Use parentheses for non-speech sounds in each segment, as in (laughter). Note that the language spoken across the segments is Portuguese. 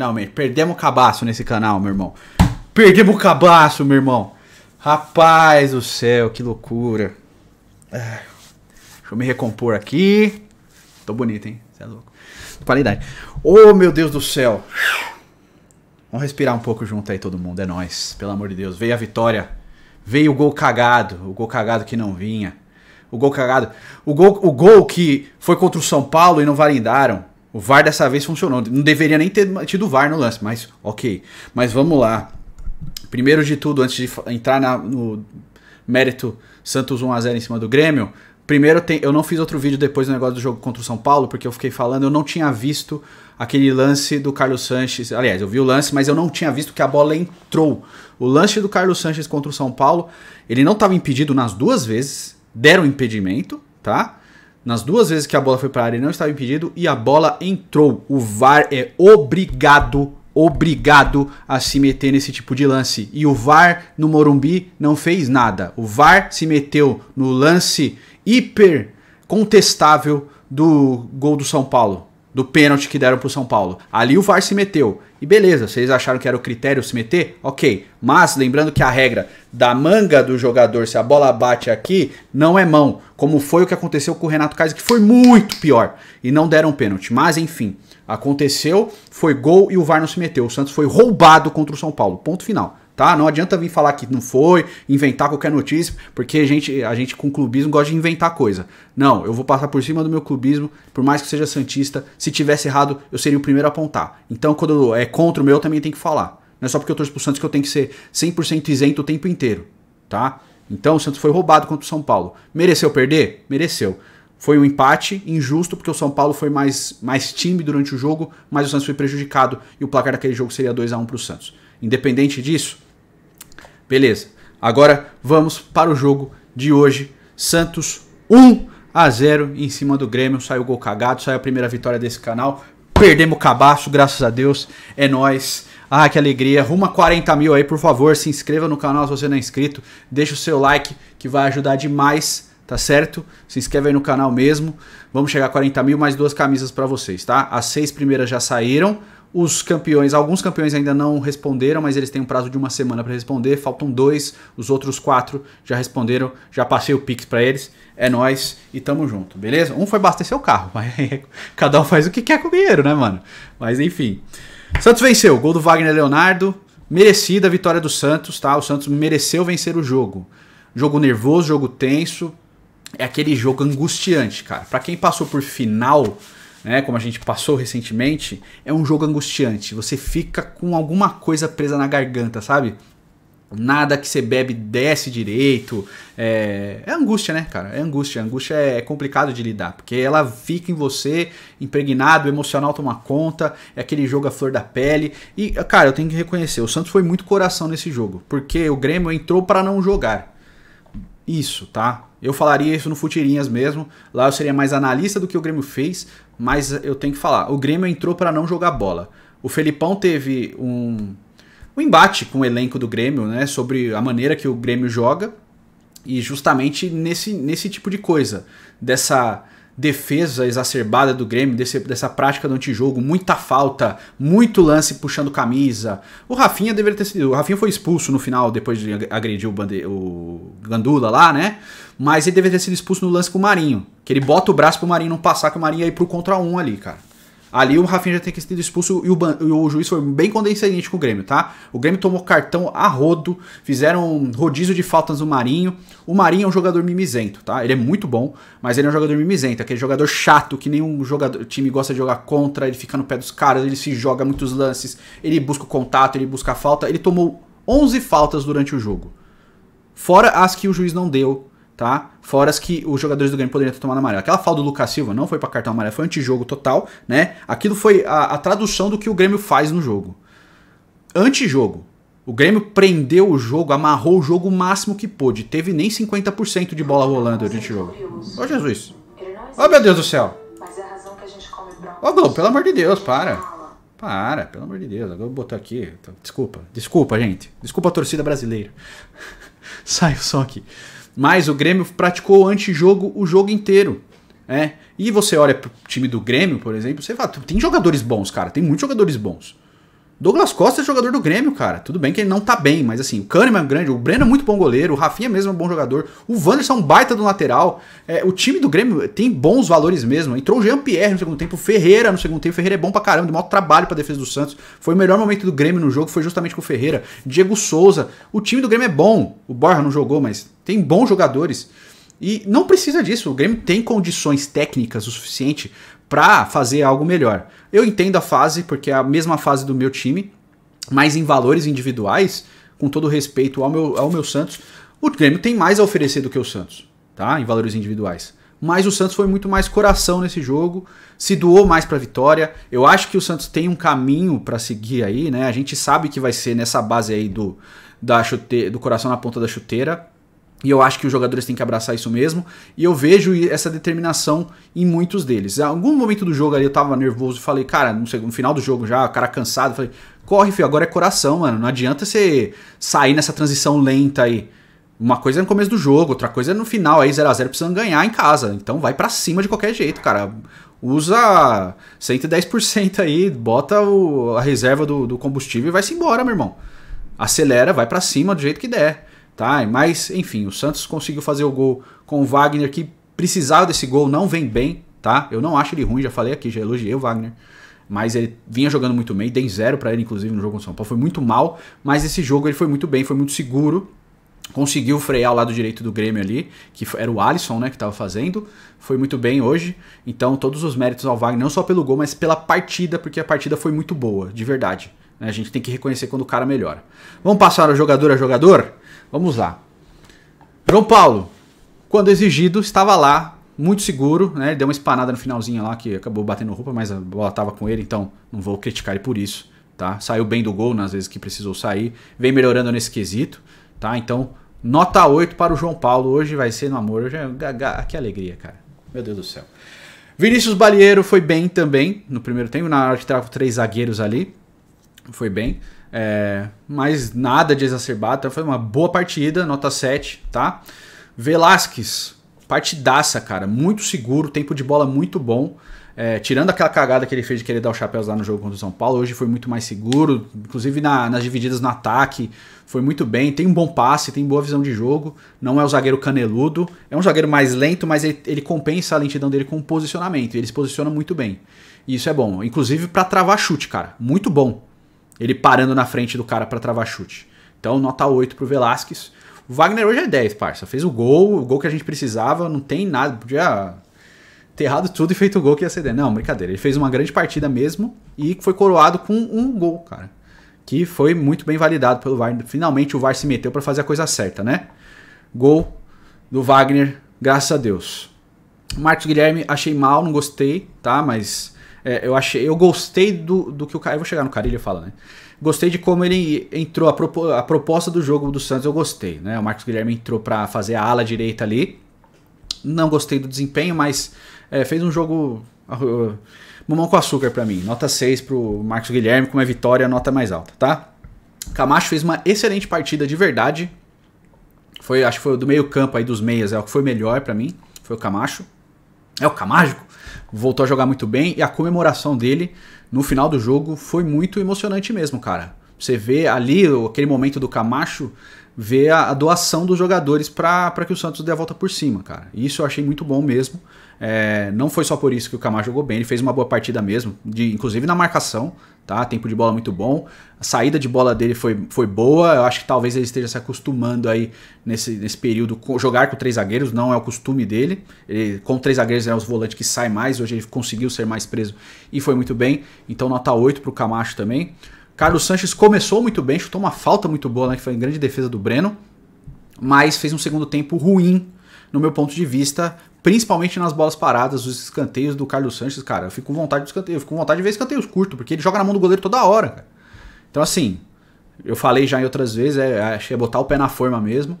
Finalmente, perdemos o cabaço nesse canal, meu irmão. Perdemos o cabaço, meu irmão. Rapaz do céu, que loucura. Ah, deixa eu me recompor aqui. Tô bonito, hein? Você é louco. Qualidade. Oh, meu Deus do céu. Vamos respirar um pouco junto aí, todo mundo. É nós. Pelo amor de Deus. Veio a vitória. Veio o gol cagado. O gol cagado que não vinha. O gol cagado. O gol, o gol que foi contra o São Paulo e não valendaram. O VAR dessa vez funcionou. Não deveria nem ter tido VAR no lance, mas ok. Mas vamos lá. Primeiro de tudo, antes de entrar na, no mérito Santos 1x0 em cima do Grêmio, Primeiro, tem, eu não fiz outro vídeo depois do negócio do jogo contra o São Paulo, porque eu fiquei falando, eu não tinha visto aquele lance do Carlos Sanches. Aliás, eu vi o lance, mas eu não tinha visto que a bola entrou. O lance do Carlos Sanches contra o São Paulo, ele não estava impedido nas duas vezes, deram impedimento, tá? Nas duas vezes que a bola foi para a área, ele não estava impedido e a bola entrou. O VAR é obrigado, obrigado a se meter nesse tipo de lance. E o VAR no Morumbi não fez nada. O VAR se meteu no lance hiper contestável do gol do São Paulo do pênalti que deram pro São Paulo. Ali o VAR se meteu. E beleza, vocês acharam que era o critério se meter? Ok. Mas lembrando que a regra da manga do jogador, se a bola bate aqui, não é mão. Como foi o que aconteceu com o Renato Kaiser, que foi muito pior. E não deram pênalti. Mas enfim, aconteceu, foi gol e o VAR não se meteu. O Santos foi roubado contra o São Paulo. Ponto final tá? Não adianta vir falar que não foi, inventar qualquer notícia, porque a gente, a gente com clubismo gosta de inventar coisa. Não, eu vou passar por cima do meu clubismo, por mais que seja santista, se tivesse errado, eu seria o primeiro a apontar. Então, quando é contra o meu, eu também tem que falar. Não é só porque eu torço pro Santos que eu tenho que ser 100% isento o tempo inteiro, tá? Então, o Santos foi roubado contra o São Paulo. Mereceu perder? Mereceu foi um empate injusto, porque o São Paulo foi mais, mais time durante o jogo, mas o Santos foi prejudicado e o placar daquele jogo seria 2 a 1 para o Santos. Independente disso, Beleza. Agora vamos para o jogo de hoje. Santos 1 a 0 em cima do Grêmio. Saiu o gol cagado, saiu a primeira vitória desse canal. Perdemos o cabaço, graças a Deus. É nós. Ah, que alegria. Ruma 40 mil aí, por favor. Se inscreva no canal se você não é inscrito. Deixa o seu like que vai ajudar demais tá certo? Se inscreve aí no canal mesmo. Vamos chegar a 40 mil, mais duas camisas para vocês, tá? As seis primeiras já saíram. Os campeões, alguns campeões ainda não responderam, mas eles têm um prazo de uma semana para responder. Faltam dois, os outros quatro já responderam, já passei o pix para eles. É nós e tamo junto, beleza? Um foi abastecer o carro, (laughs) mas cada um faz o que quer com o dinheiro, né, mano? Mas enfim. Santos venceu, gol do Wagner Leonardo. Merecida a vitória do Santos, tá? O Santos mereceu vencer o jogo. Jogo nervoso, jogo tenso. É aquele jogo angustiante, cara. Para quem passou por final né, como a gente passou recentemente, é um jogo angustiante. Você fica com alguma coisa presa na garganta, sabe? Nada que você bebe desce direito. É, é angústia, né, cara? É angústia. angústia é, é complicado de lidar, porque ela fica em você, impregnado, emocional toma conta, é aquele jogo à flor da pele. E, cara, eu tenho que reconhecer, o Santos foi muito coração nesse jogo, porque o Grêmio entrou para não jogar isso, tá? Eu falaria isso no Futirinhas mesmo. Lá eu seria mais analista do que o Grêmio fez, mas eu tenho que falar. O Grêmio entrou para não jogar bola. O Felipão teve um, um embate com o elenco do Grêmio, né? Sobre a maneira que o Grêmio joga. E justamente nesse, nesse tipo de coisa. Dessa defesa exacerbada do Grêmio, desse, dessa prática do antijogo, muita falta, muito lance puxando camisa. O Rafinha deveria ter sido. O Rafinha foi expulso no final, depois de agredir o, bande, o Gandula lá, né? Mas ele deveria ter sido expulso no lance com o Marinho. Que ele bota o braço pro Marinho não passar, que o Marinho ia ir pro contra um ali, cara. Ali o Rafinha já tem que ser sido expulso e o, e o juiz foi bem condescendente com o Grêmio, tá? O Grêmio tomou cartão a rodo, fizeram rodízio de faltas no Marinho. O Marinho é um jogador mimizento, tá? Ele é muito bom, mas ele é um jogador mimizento, aquele jogador chato que nenhum jogador, time gosta de jogar contra, ele fica no pé dos caras, ele se joga muitos lances, ele busca o contato, ele busca a falta. Ele tomou 11 faltas durante o jogo. Fora as que o juiz não deu tá? Fora as que os jogadores do Grêmio poderiam ter tomado amarelo. Aquela falta do Lucas Silva não foi para cartão amarelo, foi antijogo total, né? Aquilo foi a, a tradução do que o Grêmio faz no jogo. Antijogo. O Grêmio prendeu o jogo, amarrou o jogo o máximo que pôde. Teve nem 50% de bola rolando durante o jogo. Ô oh, Jesus. Ô oh, meu Deus do céu. Ô oh, Globo, pelo amor de Deus, para. Para, pelo amor de Deus. Agora eu vou botar aqui. Desculpa, desculpa, gente. Desculpa a torcida brasileira. (laughs) (laughs) saiu só aqui. Mas o Grêmio praticou antijogo o jogo inteiro. É. E você olha pro time do Grêmio, por exemplo, você fala, tem jogadores bons, cara, tem muitos jogadores bons. Douglas Costa é jogador do Grêmio, cara. Tudo bem que ele não tá bem, mas assim, o Kahneman é grande, o Breno é muito bom goleiro, o Rafinha mesmo é um bom jogador, o Wanderson é um baita do lateral. É, o time do Grêmio tem bons valores mesmo. Entrou o Jean-Pierre no segundo tempo, o Ferreira no segundo tempo. O Ferreira é bom pra caramba, deu maior trabalho pra defesa do Santos. Foi o melhor momento do Grêmio no jogo, foi justamente com o Ferreira. Diego Souza. O time do Grêmio é bom. O Borja não jogou, mas tem bons jogadores. E não precisa disso, o Grêmio tem condições técnicas o suficiente para fazer algo melhor. Eu entendo a fase, porque é a mesma fase do meu time, mas em valores individuais, com todo respeito ao meu, ao meu Santos, o Grêmio tem mais a oferecer do que o Santos, tá? Em valores individuais. Mas o Santos foi muito mais coração nesse jogo, se doou mais para a vitória. Eu acho que o Santos tem um caminho para seguir aí, né? A gente sabe que vai ser nessa base aí do da chute, do coração na ponta da chuteira, e eu acho que os jogadores têm que abraçar isso mesmo. E eu vejo essa determinação em muitos deles. Em algum momento do jogo ali eu tava nervoso e falei, cara, não sei, no final do jogo já, o cara cansado, falei, corre, filho, agora é coração, mano. Não adianta você sair nessa transição lenta aí. Uma coisa é no começo do jogo, outra coisa é no final, aí 0x0 precisando ganhar em casa. Então vai para cima de qualquer jeito, cara. Usa 110% aí, bota o, a reserva do, do combustível e vai-se embora, meu irmão. Acelera, vai para cima do jeito que der. Tá? Mas, enfim, o Santos conseguiu fazer o gol com o Wagner, que precisava desse gol, não vem bem, tá? Eu não acho ele ruim, já falei aqui, já elogiei o Wagner. Mas ele vinha jogando muito bem, dei zero para ele, inclusive, no jogo contra o São Paulo. Foi muito mal, mas esse jogo ele foi muito bem, foi muito seguro. Conseguiu frear o lado direito do Grêmio ali, que era o Alisson, né, que estava fazendo. Foi muito bem hoje. Então, todos os méritos ao Wagner, não só pelo gol, mas pela partida, porque a partida foi muito boa, de verdade. Né? A gente tem que reconhecer quando o cara melhora. Vamos passar a jogador a jogador? Vamos lá. João Paulo, quando exigido, estava lá, muito seguro, né? Ele deu uma espanada no finalzinho lá que acabou batendo roupa, mas a bola tava com ele, então não vou criticar ele por isso, tá? Saiu bem do gol nas né, vezes que precisou sair, vem melhorando nesse quesito, tá? Então, nota 8 para o João Paulo, hoje vai ser no amor, hoje é... que alegria, cara. Meu Deus do céu. Vinícius Balieiro foi bem também no primeiro tempo, na hora que trava três zagueiros ali, foi bem. É, mas nada de exacerbado. Então foi uma boa partida, nota 7, tá? Velasquez, partidaça, cara. Muito seguro, tempo de bola muito bom. É, tirando aquela cagada que ele fez de querer dar o chapéu lá no jogo contra o São Paulo, hoje foi muito mais seguro, inclusive na, nas divididas no ataque, foi muito bem, tem um bom passe, tem boa visão de jogo, não é o zagueiro caneludo, é um zagueiro mais lento, mas ele, ele compensa a lentidão dele com o posicionamento, ele se posiciona muito bem. E isso é bom, inclusive para travar chute, cara, muito bom ele parando na frente do cara para travar chute. Então, nota 8 pro Velasquez. O Wagner hoje é 10, parça. Fez o gol, o gol que a gente precisava, não tem nada. Podia ter errado tudo e feito o gol que ia ser 10. Não, brincadeira. Ele fez uma grande partida mesmo e foi coroado com um gol, cara. Que foi muito bem validado pelo VAR. Finalmente o VAR se meteu para fazer a coisa certa, né? Gol do Wagner, graças a Deus. Marcos Guilherme, achei mal, não gostei, tá? Mas é, eu achei, eu gostei do, do que o cara. Eu vou chegar no Carilho e falar, né? Gostei de como ele entrou, a, propo, a proposta do jogo do Santos eu gostei, né? O Marcos Guilherme entrou para fazer a ala direita ali. Não gostei do desempenho, mas é, fez um jogo. Uh, mamão com açúcar para mim. Nota 6 pro Marcos Guilherme, com uma vitória, nota mais alta, tá? Camacho fez uma excelente partida de verdade. Foi, acho que foi do meio-campo aí dos meias, é o que foi melhor para mim. Foi o Camacho. É o Camágico? voltou a jogar muito bem e a comemoração dele no final do jogo foi muito emocionante mesmo, cara. Você vê ali aquele momento do Camacho ver a, a doação dos jogadores para que o Santos dê a volta por cima, cara. Isso eu achei muito bom mesmo. É, não foi só por isso que o Camacho jogou bem, ele fez uma boa partida mesmo, de, inclusive na marcação, tá? Tempo de bola muito bom, a saída de bola dele foi, foi boa. Eu acho que talvez ele esteja se acostumando aí nesse, nesse período com, jogar com três zagueiros, não é o costume dele. Ele, com três zagueiros é os volantes que sai mais, hoje ele conseguiu ser mais preso e foi muito bem. Então nota 8 para o Camacho também. Carlos Sanches começou muito bem, chutou uma falta muito boa, né, que foi em grande defesa do Breno, mas fez um segundo tempo ruim, no meu ponto de vista, principalmente nas bolas paradas, os escanteios do Carlos Sanches, cara. Eu fico com vontade de escanteio, eu fico com vontade de ver escanteios curto, porque ele joga na mão do goleiro toda hora, cara. Então, assim, eu falei já em outras vezes, é, é, é botar o pé na forma mesmo.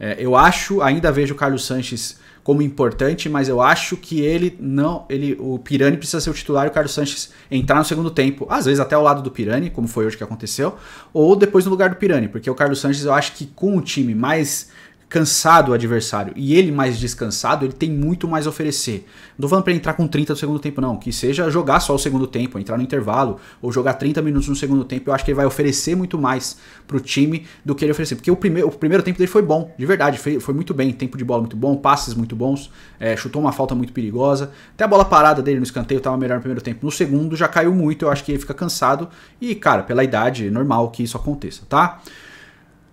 É, eu acho, ainda vejo o Carlos Sanches como importante, mas eu acho que ele não, ele, o Pirani precisa ser o titular e o Carlos Sanches entrar no segundo tempo, às vezes até ao lado do Pirani, como foi hoje que aconteceu, ou depois no lugar do Pirani, porque o Carlos Sanches eu acho que com o time mais cansado o adversário. E ele mais descansado, ele tem muito mais a oferecer. Não tô falando pra entrar com 30 no segundo tempo, não. Que seja jogar só o segundo tempo, entrar no intervalo, ou jogar 30 minutos no segundo tempo. Eu acho que ele vai oferecer muito mais pro time do que ele oferecer. Porque o primeiro, o primeiro tempo dele foi bom, de verdade. Foi, foi muito bem. Tempo de bola muito bom, passes muito bons. É, chutou uma falta muito perigosa. Até a bola parada dele no escanteio tava melhor no primeiro tempo. No segundo já caiu muito, eu acho que ele fica cansado. E, cara, pela idade, é normal que isso aconteça, tá?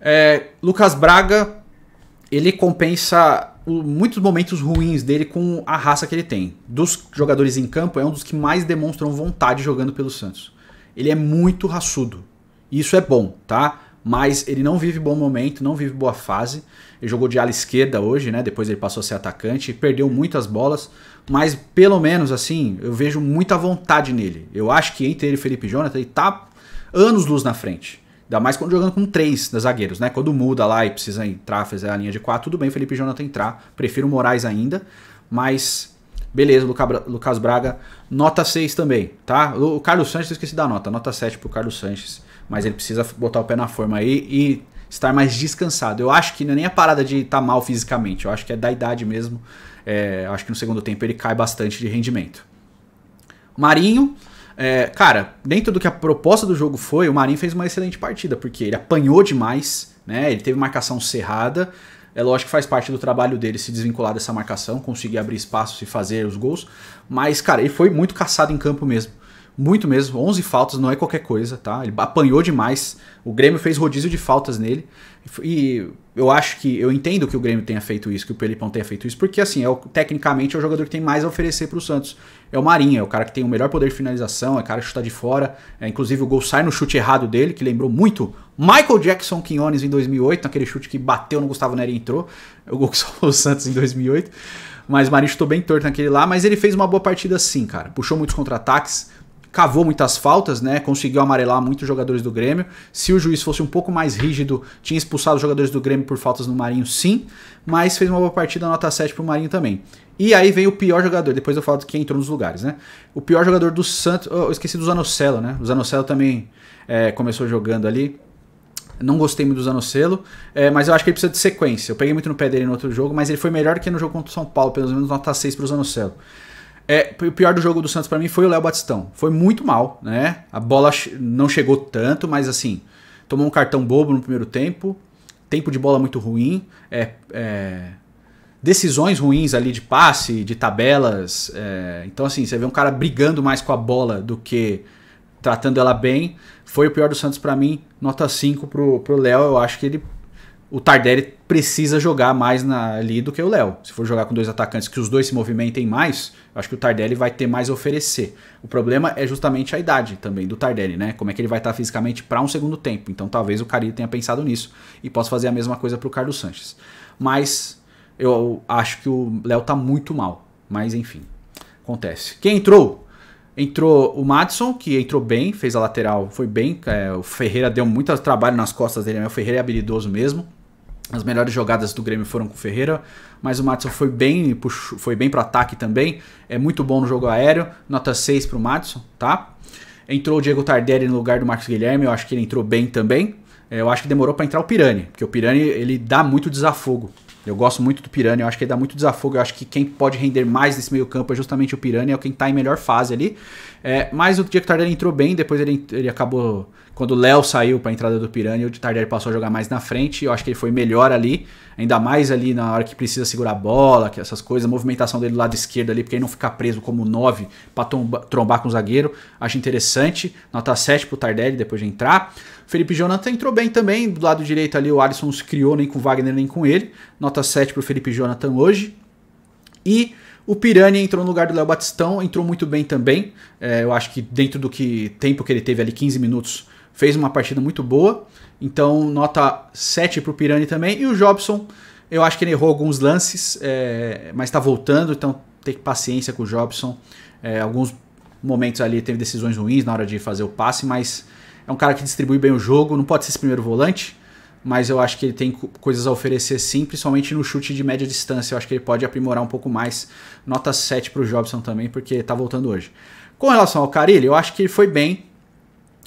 É, Lucas Braga ele compensa muitos momentos ruins dele com a raça que ele tem. Dos jogadores em campo, é um dos que mais demonstram vontade jogando pelo Santos. Ele é muito raçudo. Isso é bom, tá? Mas ele não vive bom momento, não vive boa fase. Ele jogou de ala esquerda hoje, né? Depois ele passou a ser atacante, perdeu muitas bolas, mas pelo menos assim, eu vejo muita vontade nele. Eu acho que entre ele e Felipe Jonathan, ele tá anos luz na frente. Ainda mais quando jogando com três zagueiros, né? Quando muda lá e precisa entrar, fazer é a linha de quatro, tudo bem, Felipe e Jonathan entrar. Prefiro o Moraes ainda, mas beleza, Lucas Braga, nota 6 também, tá? O Carlos Sanches, eu esqueci da nota, nota 7 pro Carlos Sanches, mas ele precisa botar o pé na forma aí e estar mais descansado. Eu acho que não é nem a parada de estar tá mal fisicamente, eu acho que é da idade mesmo. É, acho que no segundo tempo ele cai bastante de rendimento. Marinho, é, cara, dentro do que a proposta do jogo foi, o Marinho fez uma excelente partida, porque ele apanhou demais, né? Ele teve marcação cerrada. É lógico que faz parte do trabalho dele se desvincular dessa marcação, conseguir abrir espaços e fazer os gols. Mas, cara, ele foi muito caçado em campo mesmo. Muito mesmo, 11 faltas não é qualquer coisa, tá? Ele apanhou demais. O Grêmio fez rodízio de faltas nele. E eu acho que eu entendo que o Grêmio tenha feito isso, que o Pelipão tenha feito isso, porque assim, é o, tecnicamente é o jogador que tem mais a oferecer para o Santos é o Marinho, é o cara que tem o melhor poder de finalização, é o cara que chuta de fora. É, inclusive o gol sai no chute errado dele, que lembrou muito Michael Jackson Quinones em 2008, naquele chute que bateu no Gustavo Neri e entrou. É o gol que (laughs) salvou o Santos em 2008. Mas o Marinho chutou bem torto naquele lá, mas ele fez uma boa partida sim, cara. Puxou muitos contra-ataques, cavou muitas faltas, né? Conseguiu amarelar muitos jogadores do Grêmio. Se o juiz fosse um pouco mais rígido, tinha expulsado os jogadores do Grêmio por faltas no Marinho, sim, mas fez uma boa partida, nota 7 pro Marinho também. E aí vem o pior jogador, depois eu falo de quem entrou nos lugares, né? O pior jogador do Santos, oh, eu esqueci do Zanocelo, né? O Zanocelo também é, começou jogando ali, não gostei muito do Zanocelo, é, mas eu acho que ele precisa de sequência. Eu peguei muito no pé dele no outro jogo, mas ele foi melhor que no jogo contra o São Paulo, pelo menos nota 6 para o Zanocelo. É, o pior do jogo do Santos para mim foi o Léo Batistão. Foi muito mal, né? A bola não chegou tanto, mas assim, tomou um cartão bobo no primeiro tempo. Tempo de bola muito ruim. É, é, decisões ruins ali de passe, de tabelas. É, então, assim, você vê um cara brigando mais com a bola do que tratando ela bem. Foi o pior do Santos para mim. Nota 5 pro Léo. Eu acho que ele o Tardelli precisa jogar mais na, ali do que o Léo. Se for jogar com dois atacantes que os dois se movimentem mais, acho que o Tardelli vai ter mais a oferecer. O problema é justamente a idade também do Tardelli, né? Como é que ele vai estar fisicamente para um segundo tempo. Então talvez o Cari tenha pensado nisso e possa fazer a mesma coisa para o Carlos Sanches. Mas eu acho que o Léo tá muito mal. Mas enfim, acontece. Quem entrou? Entrou o Madison, que entrou bem, fez a lateral, foi bem. É, o Ferreira deu muito trabalho nas costas dele, né? O Ferreira é habilidoso mesmo. As melhores jogadas do Grêmio foram com o Ferreira, mas o Madison foi bem, puxou, foi bem para ataque também. É muito bom no jogo aéreo, nota 6 para o Madison, tá? Entrou o Diego Tardelli no lugar do Marcos Guilherme, eu acho que ele entrou bem também. É, eu acho que demorou para entrar o Pirani, porque o Pirani ele dá muito desafogo eu gosto muito do Piranha, eu acho que ele dá muito desafogo. Eu acho que quem pode render mais nesse meio campo é justamente o Piranha, é quem tá em melhor fase ali. É, mas o Diego Tardelli entrou bem, depois ele, ele acabou. Quando o Léo saiu para a entrada do Piranha, o Tardelli passou a jogar mais na frente. Eu acho que ele foi melhor ali, ainda mais ali na hora que precisa segurar a bola, que essas coisas, a movimentação dele do lado esquerdo ali, porque ele não ficar preso como 9 para trombar com o zagueiro. Acho interessante. Nota 7 pro Tardelli depois de entrar. Felipe Jonathan entrou bem também. Do lado direito ali o Alisson se criou nem com Wagner nem com ele. Nota 7 para o Felipe Jonathan hoje. E o Pirani entrou no lugar do Léo Batistão, entrou muito bem também. É, eu acho que dentro do que tempo que ele teve ali, 15 minutos, fez uma partida muito boa. Então, nota 7 para o Pirani também. E o Jobson, eu acho que ele errou alguns lances, é, mas está voltando, então tem paciência com o Jobson. É, alguns momentos ali teve decisões ruins na hora de fazer o passe, mas é um cara que distribui bem o jogo, não pode ser esse primeiro volante, mas eu acho que ele tem coisas a oferecer sim, principalmente no chute de média distância. Eu acho que ele pode aprimorar um pouco mais. Nota 7 para o Jobson também, porque tá voltando hoje. Com relação ao Carilli, eu acho que ele foi bem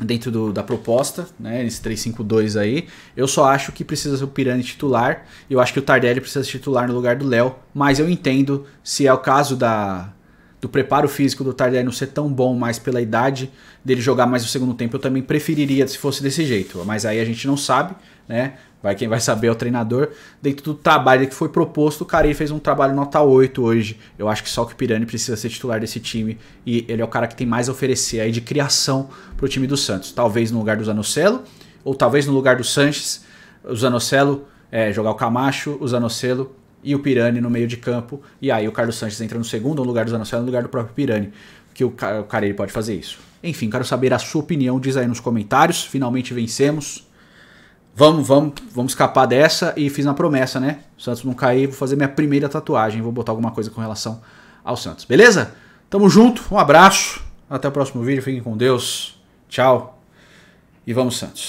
dentro do, da proposta, né, 3-5-2 aí. Eu só acho que precisa ser o Pirani titular, eu acho que o Tardelli precisa ser titular no lugar do Léo, mas eu entendo se é o caso da do preparo físico do Tardelli não ser tão bom, mas pela idade dele jogar mais o segundo tempo, eu também preferiria se fosse desse jeito. Mas aí a gente não sabe, né? Vai quem vai saber é o treinador. Dentro do trabalho que foi proposto, o Carille fez um trabalho nota 8 hoje. Eu acho que só que o Pirani precisa ser titular desse time e ele é o cara que tem mais a oferecer aí de criação para o time do Santos. Talvez no lugar do Zanocelo, ou talvez no lugar do Sanches, o Zanocelo é, jogar o Camacho, o Zanocelo e o Pirani no meio de campo. E aí o Carlos Sanches entra no segundo, no lugar do Zanocelo, no lugar do próprio Pirani. Que o cara, o cara ele pode fazer isso. Enfim, quero saber a sua opinião, diz aí nos comentários. Finalmente vencemos. Vamos, vamos, vamos escapar dessa. E fiz uma promessa, né? O Santos não cair, vou fazer minha primeira tatuagem. Vou botar alguma coisa com relação ao Santos. Beleza? Tamo junto, um abraço. Até o próximo vídeo. Fiquem com Deus. Tchau. E vamos, Santos.